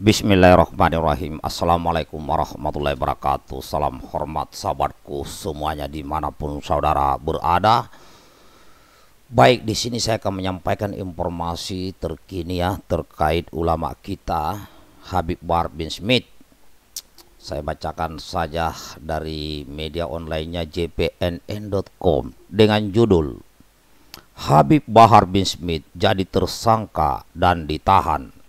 Bismillahirrahmanirrahim Assalamualaikum warahmatullahi wabarakatuh Salam hormat sahabatku semuanya dimanapun saudara berada Baik di sini saya akan menyampaikan informasi terkini ya Terkait ulama kita Habib Bahar bin Smith Saya bacakan saja dari media onlinenya jpnn.com Dengan judul Habib Bahar bin Smith jadi tersangka dan ditahan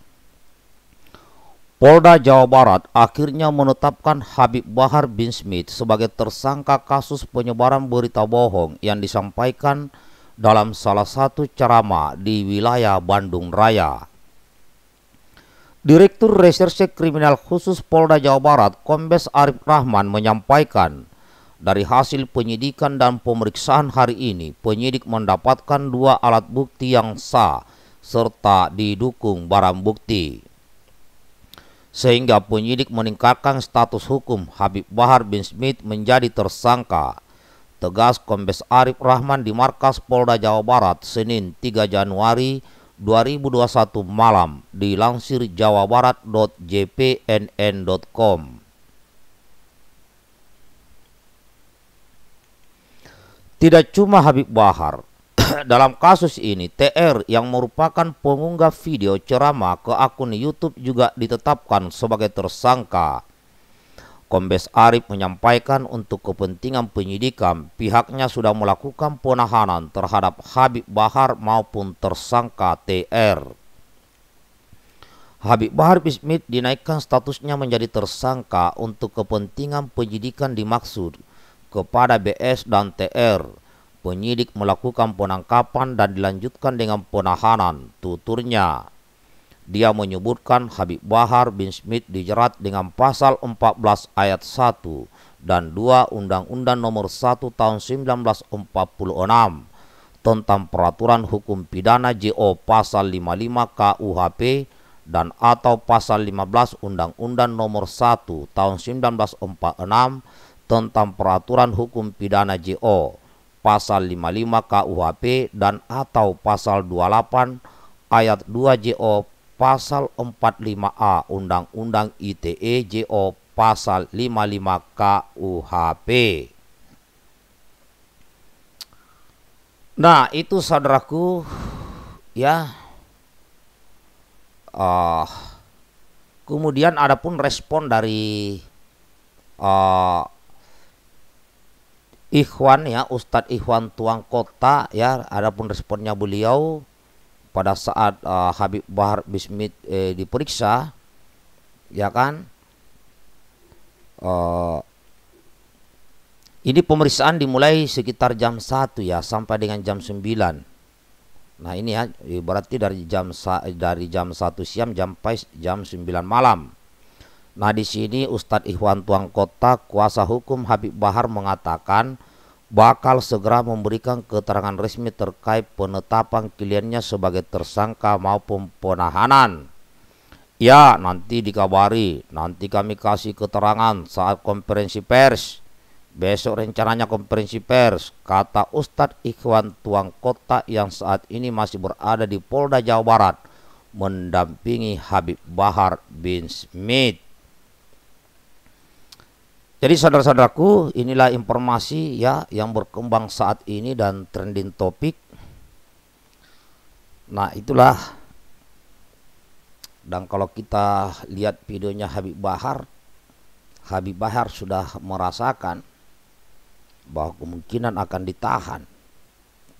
Polda Jawa Barat akhirnya menetapkan Habib Bahar bin Smith sebagai tersangka kasus penyebaran berita bohong yang disampaikan dalam salah satu ceramah di wilayah Bandung Raya. Direktur Reserse Kriminal Khusus Polda Jawa Barat, Kombes Arif Rahman menyampaikan, dari hasil penyidikan dan pemeriksaan hari ini, penyidik mendapatkan dua alat bukti yang sah serta didukung barang bukti sehingga penyidik meningkatkan status hukum Habib Bahar bin Smith menjadi tersangka. Tegas Kombes Arif Rahman di Markas Polda Jawa Barat Senin 3 Januari 2021 malam di jawabarat.jpnn.com. Tidak cuma Habib Bahar, dalam kasus ini TR yang merupakan pengunggah video ceramah ke akun YouTube juga ditetapkan sebagai tersangka. Kombes Arif menyampaikan untuk kepentingan penyidikan pihaknya sudah melakukan penahanan terhadap Habib Bahar maupun tersangka TR. Habib Bahar Bismit dinaikkan statusnya menjadi tersangka untuk kepentingan penyidikan dimaksud kepada BS dan TR Penyidik melakukan penangkapan dan dilanjutkan dengan penahanan. Tuturnya, dia menyebutkan Habib Bahar bin Smith dijerat dengan pasal 14 ayat 1 dan 2 Undang-Undang Nomor 1 Tahun 1946 tentang peraturan hukum pidana JO pasal 55 KUHP dan atau pasal 15 Undang-Undang Nomor 1 Tahun 1946 tentang peraturan hukum pidana JO pasal 55 KUHP dan atau pasal 28 ayat 2 JO pasal 45A Undang-Undang ITE JO pasal 55 KUHP. Nah, itu saudaraku ya. Uh, kemudian ada pun respon dari uh, Ikhwan ya Ustadz Ikhwan Tuang Kota ya adapun responnya beliau pada saat uh, Habib Bahar Bismit eh, diperiksa ya kan uh, ini pemeriksaan dimulai sekitar jam 1 ya sampai dengan jam 9 nah ini ya berarti dari jam dari jam 1 siang sampai jam 9 malam Nah di sini Ustadz Ikhwan Tuang Kota kuasa hukum Habib Bahar mengatakan bakal segera memberikan keterangan resmi terkait penetapan kliennya sebagai tersangka maupun penahanan. Ya nanti dikabari, nanti kami kasih keterangan saat konferensi pers. Besok rencananya konferensi pers, kata Ustadz Ikhwan Tuang Kota yang saat ini masih berada di Polda Jawa Barat, mendampingi Habib Bahar bin Smith. Jadi saudara-saudaraku, inilah informasi ya yang berkembang saat ini dan trending topik. Nah, itulah. Dan kalau kita lihat videonya Habib Bahar, Habib Bahar sudah merasakan bahwa kemungkinan akan ditahan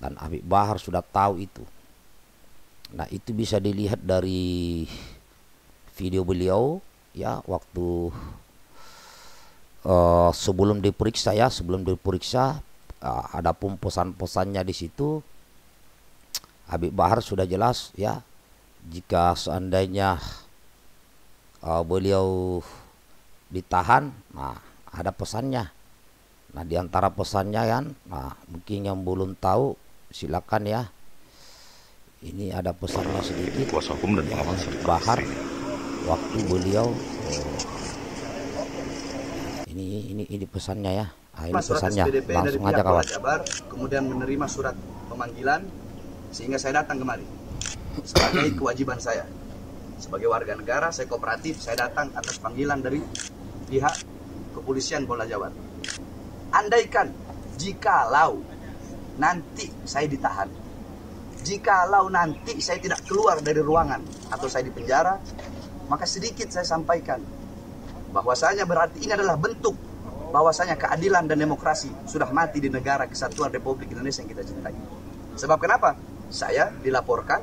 dan Habib Bahar sudah tahu itu. Nah, itu bisa dilihat dari video beliau ya waktu uh, sebelum diperiksa ya sebelum diperiksa uh, eh, ada pun pesan-pesannya di situ Habib Bahar sudah jelas ya jika seandainya uh, beliau ditahan nah ada pesannya nah diantara pesannya kan nah mungkin yang belum tahu silakan ya ini ada pesannya sedikit Bahar waktu beliau ini ini ini pesannya ya ah, ini pesannya SPDP langsung aja kawan Jabar, kemudian menerima surat pemanggilan sehingga saya datang kemari sebagai kewajiban saya sebagai warga negara saya kooperatif saya datang atas panggilan dari pihak kepolisian Polda Jabar andaikan jika jikalau nanti saya ditahan jika jikalau nanti saya tidak keluar dari ruangan atau saya dipenjara maka sedikit saya sampaikan bahwasanya berarti ini adalah bentuk bahwasanya keadilan dan demokrasi sudah mati di negara kesatuan Republik Indonesia yang kita cintai. Sebab kenapa? Saya dilaporkan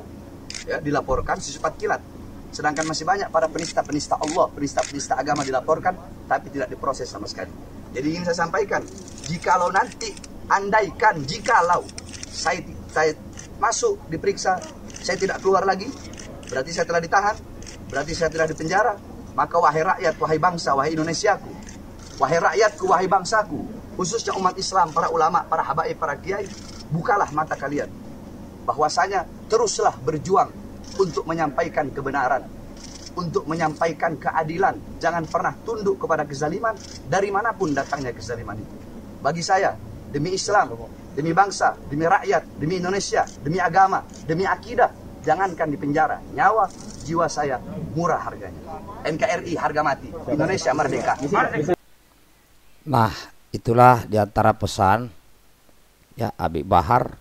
ya, dilaporkan sesepat kilat. Sedangkan masih banyak para penista-penista Allah, penista-penista agama dilaporkan tapi tidak diproses sama sekali. Jadi ingin saya sampaikan, jikalau nanti andaikan jikalau saya saya masuk diperiksa, saya tidak keluar lagi, berarti saya telah ditahan, berarti saya telah dipenjara, maka wahai rakyat, wahai bangsa, wahai Indonesiaku, wahai rakyatku, wahai bangsaku, khususnya umat Islam, para ulama, para habaib, para kiai, bukalah mata kalian. Bahwasanya teruslah berjuang untuk menyampaikan kebenaran, untuk menyampaikan keadilan. Jangan pernah tunduk kepada kezaliman dari manapun datangnya kezaliman itu. Bagi saya, demi Islam, demi bangsa, demi rakyat, demi Indonesia, demi agama, demi akidah, jangankan di penjara, nyawa, jiwa saya murah harganya. NKRI harga mati, Indonesia merdeka. Nah, itulah di antara pesan ya Abi Bahar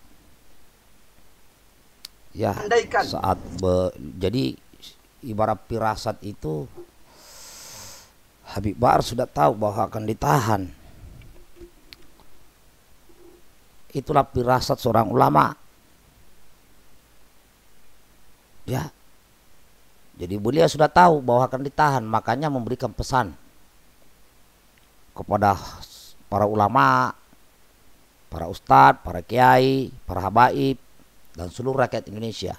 ya Andaikan. saat be, jadi ibarat pirasat itu Habib Bahar sudah tahu bahwa akan ditahan itulah pirasat seorang ulama Ya. Jadi beliau sudah tahu bahwa akan ditahan, makanya memberikan pesan kepada para ulama, para ustadz, para kiai, para habaib, dan seluruh rakyat Indonesia.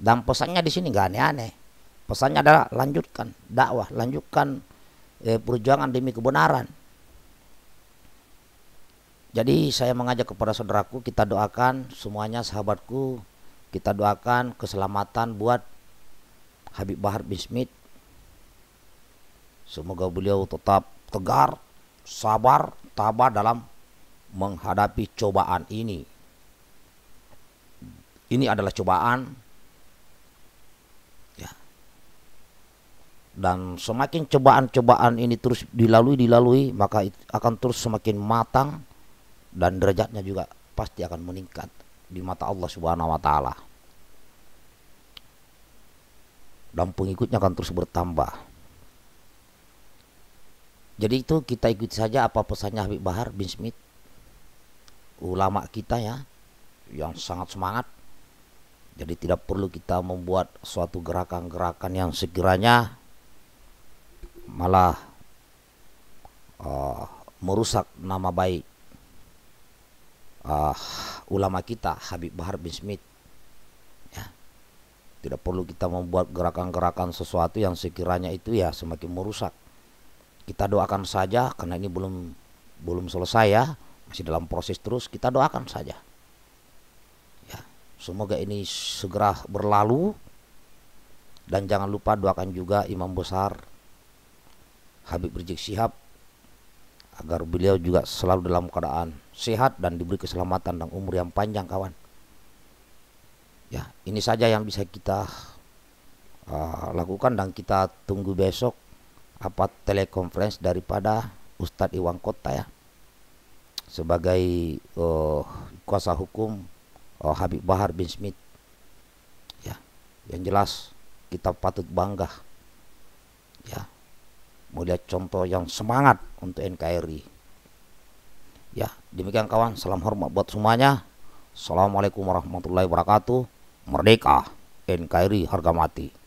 Dan pesannya di sini nggak aneh-aneh. Pesannya adalah lanjutkan dakwah, lanjutkan eh, perjuangan demi kebenaran. Jadi saya mengajak kepada saudaraku kita doakan semuanya sahabatku kita doakan keselamatan buat Habib Bahar bin Smith. Semoga beliau tetap tegar, sabar, tabah dalam menghadapi cobaan ini. Ini adalah cobaan ya. Dan semakin cobaan-cobaan ini terus dilalui dilalui maka akan terus semakin matang dan derajatnya juga pasti akan meningkat di mata Allah Subhanahu wa taala. Dan pengikutnya akan terus bertambah. Jadi itu kita ikut saja apa pesannya Habib Bahar bin Smith. Ulama kita ya yang sangat semangat. Jadi tidak perlu kita membuat suatu gerakan-gerakan yang segeranya malah uh, merusak nama baik uh, ulama kita Habib Bahar bin Smith. Ya. Tidak perlu kita membuat gerakan-gerakan sesuatu yang sekiranya itu ya semakin merusak. Kita doakan saja karena ini belum belum selesai ya, masih dalam proses terus kita doakan saja. Ya, semoga ini segera berlalu dan jangan lupa doakan juga imam besar Habib Rizik Sihab agar beliau juga selalu dalam keadaan sehat dan diberi keselamatan dan umur yang panjang kawan. Ya, ini saja yang bisa kita uh, lakukan dan kita tunggu besok apa telekonferensi daripada Ustadz Iwan Kota ya sebagai uh, kuasa hukum uh, Habib Bahar bin Smith. Ya, yang jelas kita patut bangga melihat contoh yang semangat untuk NKRI. Ya, demikian kawan, salam hormat buat semuanya. Assalamualaikum warahmatullahi wabarakatuh. Merdeka, NKRI harga mati.